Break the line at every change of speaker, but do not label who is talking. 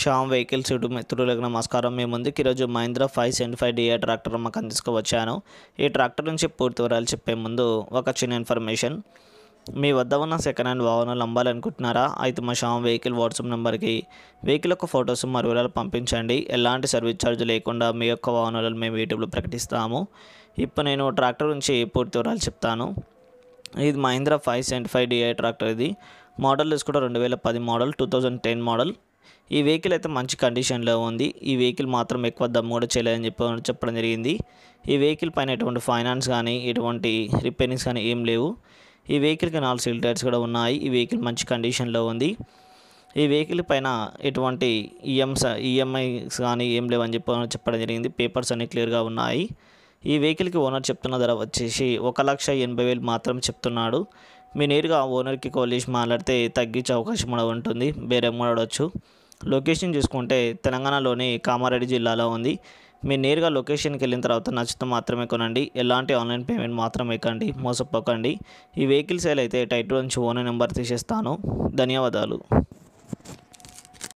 Shyam vehicles YouTube మిత్రులకు నమస్కారం మేము ముందుకు ఈరోజు Mahindra five seventy five DI tractor మాకు తీసుకువచ్చాను ఈ ట్రాక్టర్ నుంచి పూర్తి వివరాలు చెప్పే ముందు ఒక చిన్న ఇన్ఫర్మేషన్ మీ వద్ద ఉన్న సెకండ్ హ్యాండ్ వాహనాలు అమ్మాలనుకుంటున్నారా అయితే మా షామ్ వెహికల్ వాట్సాప్ నెంబర్కి వెహికల్ యొక్క ఫొటోస్ మరి వివరాలు పంపించండి ఎలాంటి సర్వీస్ ఛార్జ్ లేకుండా మీ యొక్క వాహనాలను మేము యూట్యూబ్లో ప్రకటిస్తాము ఇప్పుడు నేను ట్రాక్టర్ నుంచి పూర్తి వివరాలు చెప్తాను ఇది Mahindra five seventy five DI tractor ఇది మోడల్ తీసుకుంటే రెండు వేల పది model two thousand ten model ఈ వెహికల్ అయితే మంచి కండిషన్లో ఉంది ఈ వెహికల్ మాత్రం ఎక్కువ దమ్ము కూడా చేయలేదని చెప్పి చెప్పడం జరిగింది ఈ వెహికల్ పైన ఎటువంటి ఫైనాన్స్ కానీ ఎటువంటి రిపేరింగ్స్ కానీ ఏం లేవు ఈ వెహికల్కి నాలుగు సీల్ టైర్స్ కూడా ఉన్నాయి ఈ వెహికల్ మంచి కండిషన్లో ఉంది ఈ వెహికల్ పైన ఎటువంటి ఈఎంస్ ఈఎంఐస్ కానీ ఏం లేవని చెప్పి చెప్పడం జరిగింది పేపర్స్ అన్నీ క్లియర్గా ఉన్నాయి ఈ వెహికల్కి ఓనర్ చెప్తున్న ధర వచ్చేసి ఒక లక్ష ఎనభై వేలు మాత్రం చెప్తున్నాడు మీ నేరుగా ఓనర్కి కాల్ చేసి మాట్లాడితే తగ్గించే అవకాశం కూడా ఉంటుంది బేరేం కూడా అడవచ్చు లొకేషన్ చూసుకుంటే తెలంగాణలోని కామారెడ్డి జిల్లాలో ఉంది మీరు నేరుగా లొకేషన్కి వెళ్ళిన తర్వాత నచ్చితే మాత్రమే కొనండి ఎలాంటి ఆన్లైన్ పేమెంట్ మాత్రం ఎక్కండి మోసపోకండి ఈ వెహికల్ సేల్ అయితే టైటిల్ నుంచి ఓనర్ నెంబర్ తీసేస్తాను ధన్యవాదాలు